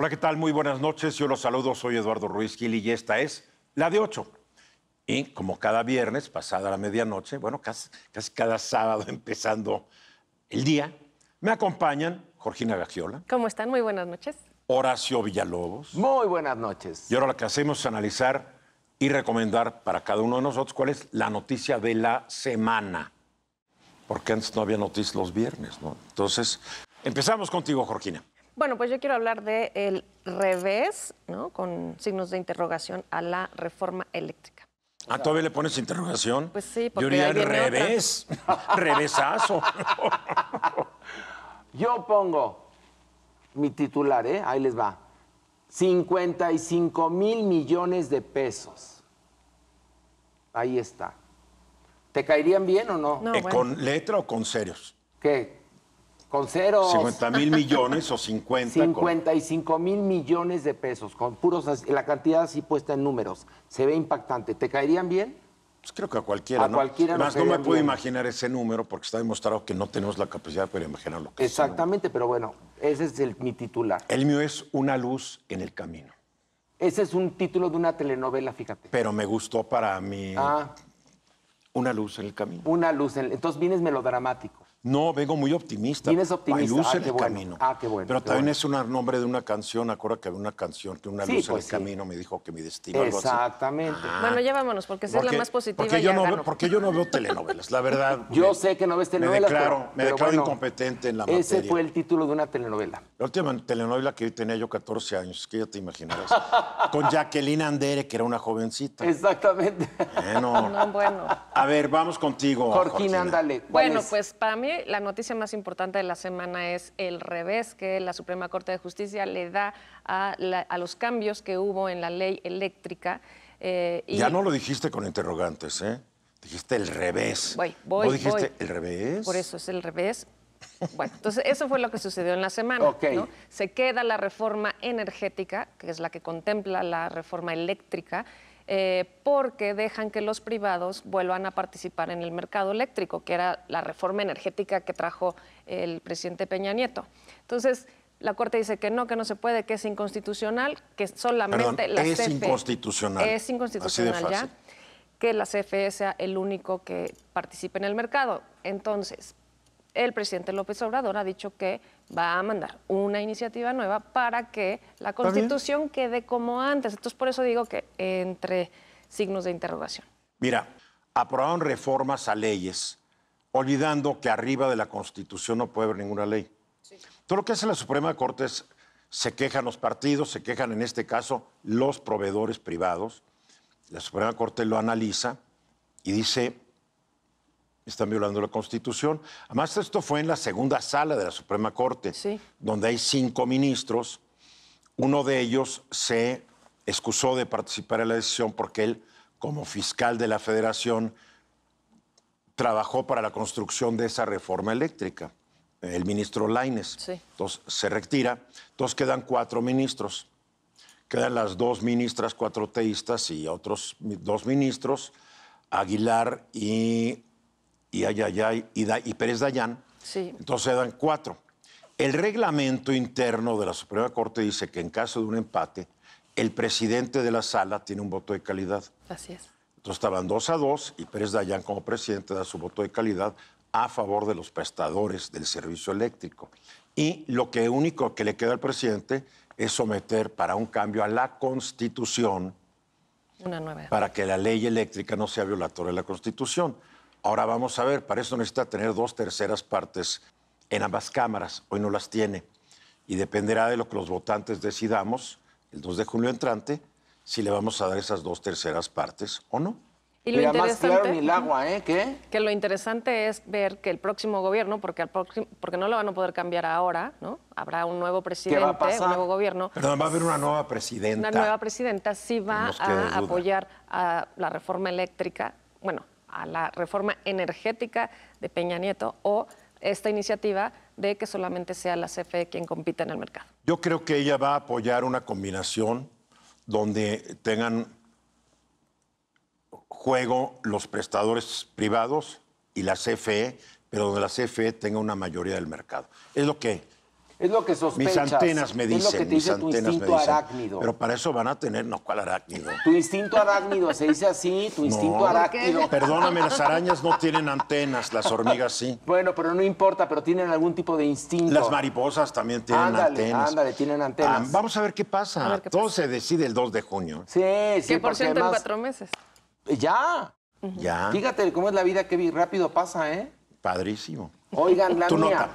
Hola, ¿qué tal? Muy buenas noches. Yo los saludo. Soy Eduardo Ruiz Gil y esta es la de 8. Y como cada viernes, pasada la medianoche, bueno, casi, cada sábado empezando el día, me acompañan Jorgina Gagiola. ¿Cómo están? Muy buenas noches. Horacio Villalobos. Muy buenas noches. Y ahora lo que hacemos es analizar y recomendar para cada uno de nosotros cuál es la noticia de la semana. Porque antes no había noticias los viernes, ¿no? Entonces, empezamos contigo, Jorgina. Bueno, pues yo quiero hablar del el revés, ¿no? Con signos de interrogación a la reforma eléctrica. ¿A ah, todavía le pones interrogación? Pues sí, porque. Yo diría el revés. Revesazo. Yo pongo mi titular, ¿eh? Ahí les va. 55 mil millones de pesos. Ahí está. ¿Te caerían bien o no? Eh, ¿Con letra o con serios? ¿Qué? Con cero. 50 mil millones o 50. 55 mil millones de pesos, con puros, la cantidad así puesta en números. Se ve impactante. ¿Te caerían bien? Pues creo que a cualquiera, a Cualquiera Más no me puedo imaginar ese número porque está demostrado que no tenemos la capacidad para imaginar lo que es. Exactamente, pero bueno, ese es mi titular. El mío es Una luz en el camino. Ese es un título de una telenovela, fíjate. Pero me gustó para mí. Ah. Una luz en el camino. Una luz en Entonces vienes melodramático. No, vengo muy optimista. Vienes optimista. Hay luz ah, en el camino. Ah, qué bueno. Pero también es un nombre de una canción. Acuérdate que había una canción que una luz en pues el camino me dijo que mi destino. Exactamente. Algo así. Ah. Bueno, ya vámonos, porque esa es la más positiva. Porque, yo no veo, telenovelas, la verdad. yo sé que no ves telenovelas. Me declaro, me declaro incompetente en la materia. Ese fue el título de una telenovela. La última telenovela que yo tenía yo 14 años, que ya te imaginarás. con Jacqueline Andere, que era una jovencita. Exactamente. Bueno. No, bueno. A ver, vamos contigo. Jorgina, ándale. Bueno, pues para mí la noticia más importante de la semana es el revés que la Suprema Corte de Justicia le da a, los cambios que hubo en la ley eléctrica. Eh, ya no lo dijiste con interrogantes, ¿eh? Dijiste el revés. Voy, dijiste el revés? Por eso es el revés. Bueno, entonces eso fue lo que sucedió en la semana. Se queda la reforma energética, que es la que contempla la reforma eléctrica, eh, porque dejan que los privados vuelvan a participar en el mercado eléctrico, que era la reforma energética que trajo el presidente Peña Nieto. Entonces, la Corte dice que no, que no se puede, que es inconstitucional, que solamente la CFE... Es e inconstitucional. Es inconstitucional, ya. Que la CFE sea el único que participe en el mercado. Entonces, el presidente López Obrador ha dicho que va a mandar una iniciativa nueva para que la constitución quede como antes. Entonces, por eso digo que entre signos de interrogación. Mira, aprobaron reformas a leyes, olvidando que arriba de la constitución no puede haber ninguna ley. Todo lo que hace la Suprema Corte es, se quejan los partidos, se quejan en este caso los proveedores privados. La Suprema Corte lo analiza y dice, están violando la Constitución. Además, esto fue en la segunda sala de la Suprema Corte, donde hay cinco ministros. Uno de ellos se excusó de participar en la decisión porque él, como fiscal de la Federación, trabajó para la construcción de esa reforma eléctrica, el ministro Laines. Entonces se retira, entonces quedan cuatro ministros. Quedan las dos ministras cuatro teístas y otros dos ministros, Aguilar y y Ayayay y, Pérez Dayán. Sí. Entonces dan cuatro. El reglamento interno de la Suprema Corte dice que en caso de un empate, el presidente de la sala tiene un voto de calidad. Así es. Entonces estaban dos a dos y Pérez Dayán como presidente da su voto de calidad a favor de los prestadores del servicio eléctrico. Y lo que único que le queda al presidente es someter para un cambio a la Constitución para que la ley eléctrica no sea violatoria de la Constitución. Ahora vamos a ver, para eso necesita tener dos terceras partes en ambas cámaras. Hoy no las tiene. Y dependerá de lo que los votantes decidamos el 2 de julio entrante, si le vamos a dar esas dos terceras partes o no. Y lo interesante, agua, ¿eh? Que lo interesante es ver que el próximo gobierno, porque, al porque no lo van a poder cambiar ahora, ¿no? Habrá un nuevo presidente, un nuevo gobierno. Pero va a haber una nueva presidenta. Una nueva presidenta sí va a apoyar a la reforma eléctrica, bueno, a la reforma energética de Peña Nieto o esta iniciativa de que solamente sea la CFE quien compita en el mercado. Yo creo que ella va a apoyar una combinación donde tengan juego los prestadores privados y la CFE, pero donde la CFE tenga una mayoría del mercado. Es lo que es lo que sospechas. Mis antenas me dicen. Es tu instinto arácnido. Pero para eso van a tener, no, ¿cuál arácnido? Tu instinto arácnido, se dice así, tu instinto no, arácnido. Perdóname, las arañas no tienen antenas, las hormigas sí. Bueno, pero no importa, pero tienen algún tipo de instinto. Las mariposas también tienen antenas. Ándale, tienen antenas. Ah, vamos a ver qué pasa. Todo se decide el 2 de junio. Sí, sí. ¿Qué por ciento en cuatro meses. Eh, ya. Ya. Fíjate cómo es la vida que rápido pasa, ¿eh? Padrísimo. Oigan, la mía.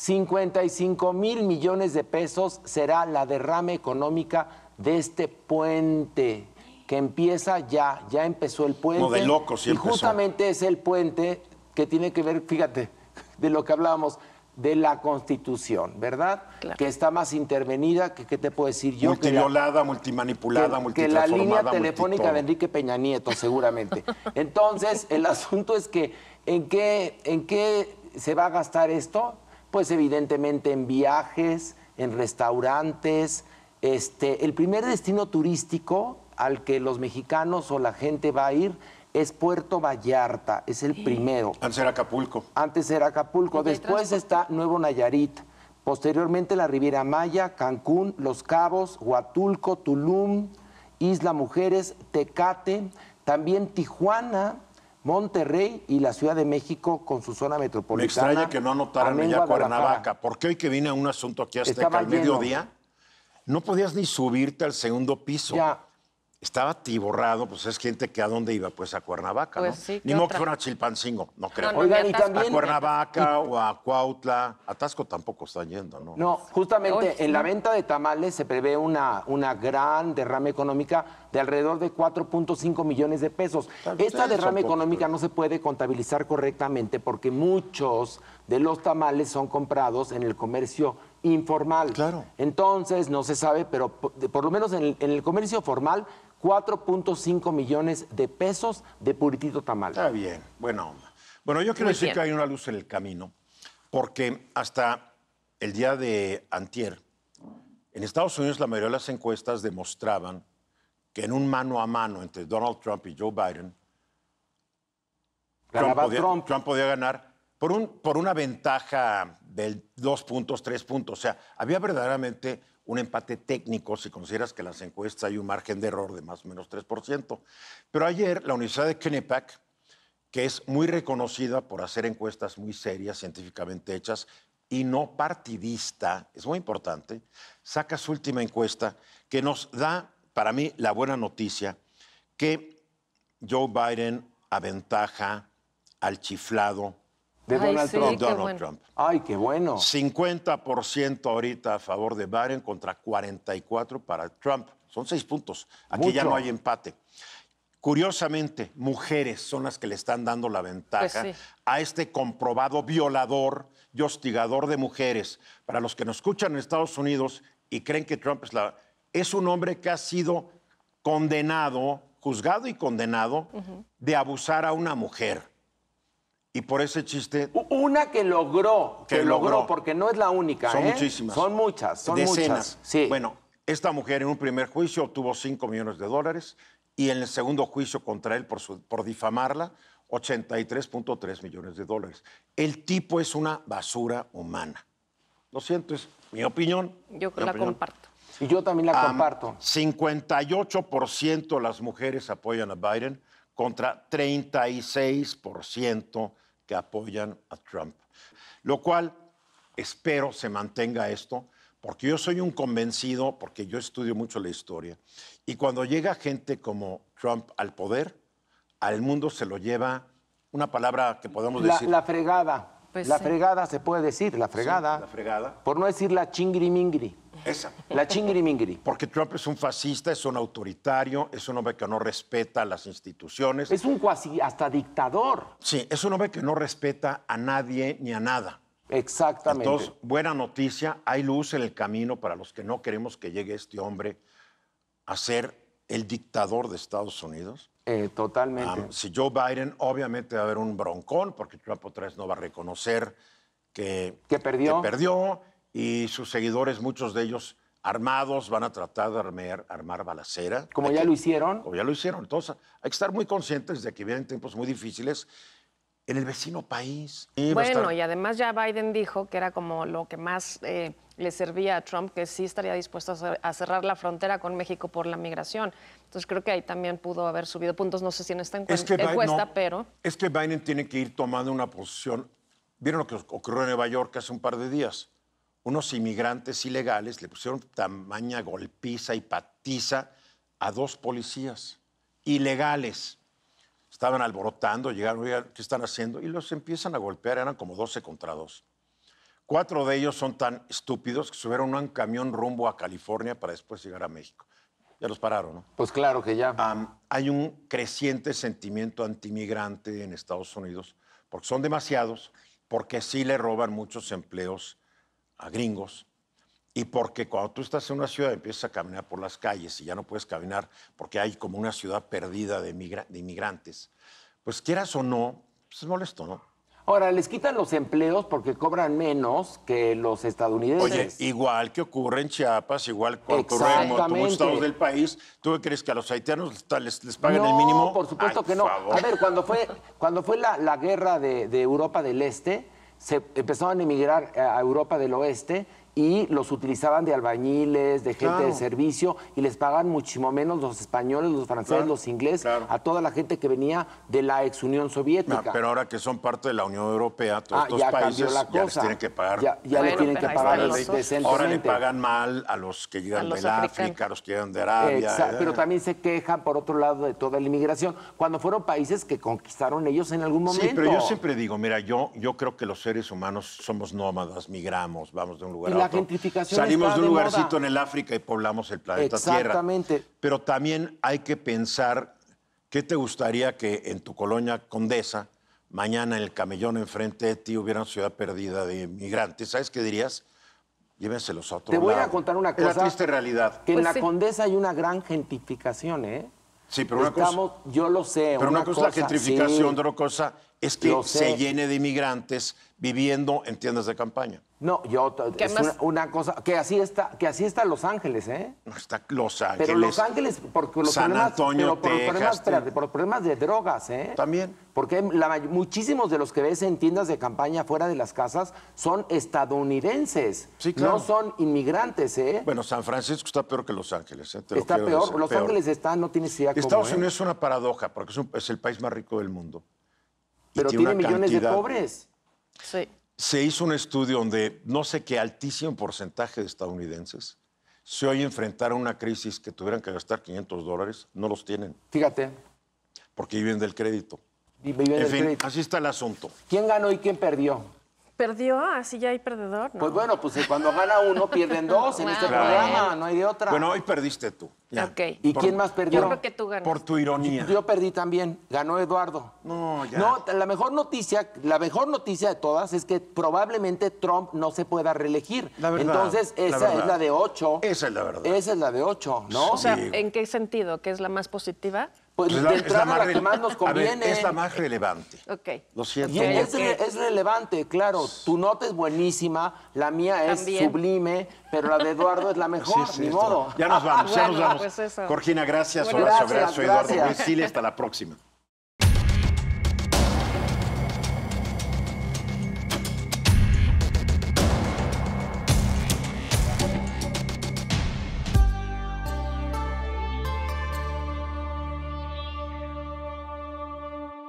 55 mil millones de pesos será la derrama económica de este puente que empieza ya, ya empezó el puente. de locos, Y justamente es el puente que tiene que ver, fíjate, de lo que hablábamos, de la Constitución, ¿verdad? Que está más intervenida, que qué te puedo decir yo. Multiviolada, que multimanipulada, que, que la línea telefónica de Enrique Peña Nieto, seguramente. Entonces, el asunto es que, ¿en qué, ¿en qué se va a gastar esto? pues evidentemente en viajes, en restaurantes. Este, el primer destino turístico al que los mexicanos o la gente va a ir es Puerto Vallarta, es el primero. Antes era Acapulco. Antes era Acapulco, después está Nuevo Nayarit, posteriormente la Riviera Maya, Cancún, Los Cabos, Huatulco, Tulum, Isla Mujeres, Tecate, también Tijuana, Monterrey y la Ciudad de México con su zona metropolitana. Me extraña que no anotaran allá ¿Por qué hoy que vine a un asunto aquí hasta al mediodía, no podías ni subirte al segundo piso estaba tiborrado, pues es gente que a dónde iba, pues a Cuernavaca, pues ¿no? Ni modo que fuera a Chilpancingo, no creo. y también... A Cuernavaca o a Cuautla, a Tasco tampoco está yendo, ¿no? No, justamente en la venta de tamales se prevé una, una gran derrama económica de alrededor de 4.5 millones de pesos. Esta derrama económica no se puede contabilizar correctamente porque muchos de los tamales son comprados en el comercio informal. Claro. Entonces, no se sabe, pero por, lo menos en el comercio formal 4.5 millones de pesos de puritito tamal. Está bien, bueno Bueno, yo quiero decir que hay una luz en el camino, porque hasta el día de antier, en Estados Unidos la mayoría de las encuestas demostraban que en un mano a mano entre Donald Trump y Joe Biden, Trump podía, ganar por, un, por una ventaja de dos puntos, tres puntos. O sea, había verdaderamente un empate técnico si consideras que las encuestas hay un margen de error de más o menos 3%. Pero ayer la Universidad de Kennebec, que es muy reconocida por hacer encuestas muy serias, científicamente hechas y no partidista, es muy importante, saca su última encuesta que nos da, para mí, la buena noticia que Joe Biden aventaja al chiflado de Donald Trump. Ay, qué bueno. 50% ahorita a favor de Biden contra 44% para Trump. Son seis puntos. Aquí ya no hay empate. Curiosamente, mujeres son las que le están dando la pues ventaja a este comprobado violador y hostigador de mujeres. Para los que nos escuchan en Estados Unidos y creen que Trump es la... Es un hombre que ha sido condenado, juzgado y condenado de abusar a una mujer. Y por ese chiste. Una que logró, que, logró, porque no es la única. Son ¿eh? muchísimas. Son muchas, Decenas. Sí. Bueno, esta mujer en un primer juicio obtuvo 5 millones de dólares y en el segundo juicio contra él por, por difamarla, 83.3 millones de dólares. El tipo es una basura humana. Lo siento, es mi opinión. Yo la comparto. Y yo también la comparto. 58% de las mujeres apoyan a Biden contra 36% que apoyan a Trump. Lo cual espero se mantenga esto, porque yo soy un convencido, porque yo estudio mucho la historia, y cuando llega gente como Trump al poder, al mundo se lo lleva una palabra que podemos decir... La fregada. Pues la fregada se puede decir, la fregada. Por no decir la chingri-mingri. Esa. La chingri-mingri. Porque Trump es un fascista, es un autoritario, es un hombre que no respeta las instituciones. Es un cuasi hasta dictador. Sí, es un hombre que no respeta a nadie ni a nada. Exactamente. Entonces, buena noticia, hay luz en el camino para los que no queremos que llegue este hombre a ser el dictador de Estados Unidos? Eh, totalmente. si Joe Biden, obviamente va a haber un broncón, porque Trump otra no va a reconocer que, que, perdió. perdió y sus seguidores, muchos de ellos armados, van a tratar de armar, armar balacera. Como ya lo hicieron. Como ya lo hicieron. Entonces, hay que estar muy conscientes de que vienen tiempos muy difíciles en el vecino país. bueno, y además ya Biden dijo que era como lo que más eh, le servía a Trump, que sí estaría dispuesto a, cerrar la frontera con México por la migración. Entonces creo que ahí también pudo haber subido puntos, no sé si en esta encuesta, pero... Es que Biden tiene que ir tomando una posición. ¿Vieron lo que ocurrió en Nueva York hace un par de días? Unos inmigrantes ilegales le pusieron tamaña golpiza y patiza a dos policías ilegales estaban alborotando, llegaron, ¿qué están haciendo? Y los empiezan a golpear, eran como 12 contra 2. Cuatro de ellos son tan estúpidos que subieron un camión rumbo a California para después llegar a México. Ya los pararon, ¿no? Pues claro que ya. hay un creciente sentimiento antimigrante en Estados Unidos, porque son demasiados, porque sí le roban muchos empleos a gringos, y porque cuando tú estás en una ciudad empiezas a caminar por las calles y ya no puedes caminar porque hay como una ciudad perdida de, de inmigrantes, pues quieras o no, pues es molesto, ¿no? Ahora, les quitan los empleos porque cobran menos que los estadounidenses. Oye, igual que ocurre en Chiapas, igual que ocurre en muchos estados del país, ¿tú crees que a los haitianos les, les pagan el mínimo? No, por supuesto que no. A ver, cuando fue, cuando fue la, la guerra de, de, Europa del Este, se empezaron a emigrar a Europa del Oeste, y los utilizaban de albañiles, de gente de servicio y les pagan muchísimo menos los españoles, los franceses, los ingleses, a toda la gente que venía de la ex Unión Soviética. pero ahora que son parte de la Unión Europea, todos ah, estos países ya les tienen que pagar. Ya, tienen que pagar Ahora le pagan mal a los que llegan del África, a los que llegan de Arabia. Eh. pero también se quejan por otro lado de toda la inmigración, cuando fueron países que conquistaron ellos en algún momento. Sí, pero yo siempre digo, mira, yo, yo creo que los seres humanos somos nómadas, migramos, vamos de un lugar a otro la Salimos de un lugarcito en el África y poblamos el planeta Exactamente. Pero también hay que pensar qué te gustaría que en tu colonia Condesa, mañana en el camellón enfrente de ti, hubiera una ciudad perdida de inmigrantes. ¿Sabes qué dirías? Llévenselos a otro Te voy a contar una cosa. Es la triste realidad. Que en pues la Condesa hay una gran gentrificación, ¿eh? Sí, pero una cosa. Yo lo sé. Pero una, cosa la gentrificación, otra cosa es que se llene de inmigrantes viviendo en tiendas de campaña. No, yo es una, cosa que así está, que así está Los Ángeles, ¿eh? No Está Los Ángeles. Pero Los Ángeles por los problemas, pero por problemas, de drogas, ¿eh? También. Porque muchísimos de los que ves en tiendas de campaña fuera de las casas son estadounidenses, sí, claro. no son inmigrantes, ¿eh? Bueno, San Francisco está peor que Los Ángeles, ¿eh? está peor, Los Ángeles está, no tiene idea Estados ¿eh? Unidos es una paradoja, porque es, el país más rico del mundo. Pero tiene, millones de pobres. Sí se hizo un estudio donde no sé qué altísimo porcentaje de estadounidenses se hoy a una crisis que tuvieran que gastar 500 dólares, no los tienen. Fíjate. Porque viven del crédito. crédito. así está el asunto. ¿Quién ganó y quién perdió? perdió, así ya hay perdedor. ¿no? Pues bueno, pues eh, cuando gana uno, pierden dos en este programa, no hay de otra. Bueno, hoy perdiste tú. ¿Y quién más perdió? Por tu ironía. Yo, perdí también, ganó Eduardo. No, ya. No, la mejor noticia, la mejor noticia de todas es que probablemente Trump no se pueda reelegir. La verdad. Entonces, esa es la de ocho. Esa es la verdad. Esa es la de ocho, ¿no? O sea, ¿en qué sentido? ¿Qué es la más positiva? Pues de entrada la, que más nos conviene. es la más relevante. Ok. Lo siento. es, es, relevante, claro. Tu nota es buenísima, la mía es sublime, pero la de Eduardo es la mejor, sí, sí, ni modo. Ya nos vamos, ya ah, nos vamos. Pues Corgina, gracias. abrazo, gracias, abrazo. Eduardo Luis Chile, hasta la próxima.